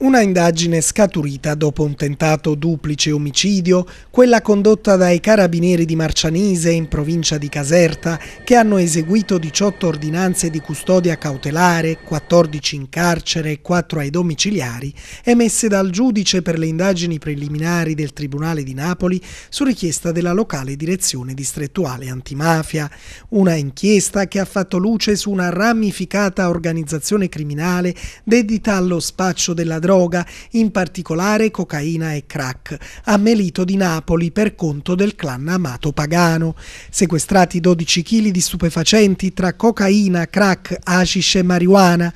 Una indagine scaturita dopo un tentato duplice omicidio, quella condotta dai carabinieri di Marcianise in provincia di Caserta, che hanno eseguito 18 ordinanze di custodia cautelare, 14 in carcere e 4 ai domiciliari, emesse dal giudice per le indagini preliminari del Tribunale di Napoli su richiesta della locale direzione distrettuale antimafia. Una inchiesta che ha fatto luce su una ramificata organizzazione criminale dedita allo spaccio della droga droga, in particolare cocaina e crack, a Melito di Napoli per conto del clan Amato Pagano. Sequestrati 12 kg di stupefacenti tra cocaina, crack, hashish e marijuana.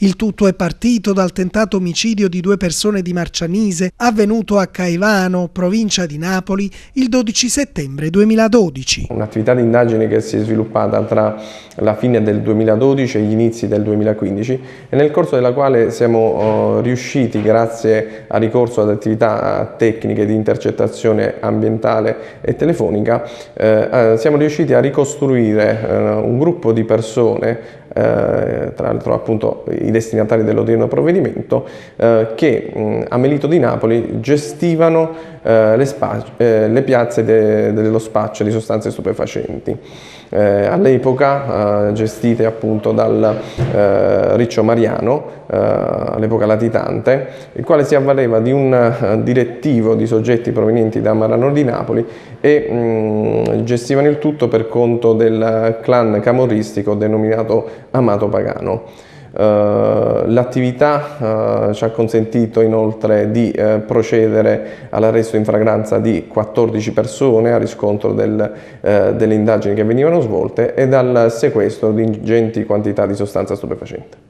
Il tutto è partito dal tentato omicidio di due persone di Marcianise avvenuto a Caivano, provincia di Napoli, il 12 settembre 2012. Un'attività di indagine che si è sviluppata tra la fine del 2012 e gli inizi del 2015 e nel corso della quale siamo oh, riusciti, grazie a ricorso ad attività tecniche di intercettazione ambientale e telefonica, eh, eh, siamo riusciti a ricostruire eh, un gruppo di persone eh, tra l'altro appunto i destinatari dell'odierno provvedimento, eh, che mh, a Melito di Napoli gestivano eh, le, eh, le, piazze de dello spaccio di sostanze stupefacenti. all'epoca gestite appunto dal Riccio Mariano, all'epoca latitante, il quale si avvaleva di un direttivo di soggetti provenienti da Marano di Napoli e mh, gestivano il tutto per conto del clan camorristico denominato Amato Pagano. Eh, l'attività eh, ci ha consentito inoltre di eh, procedere all'arresto in fragranza di 14 persone a riscontro del, delle indagini che venivano svolte e al sequestro di ingenti quantità di sostanza stupefacente.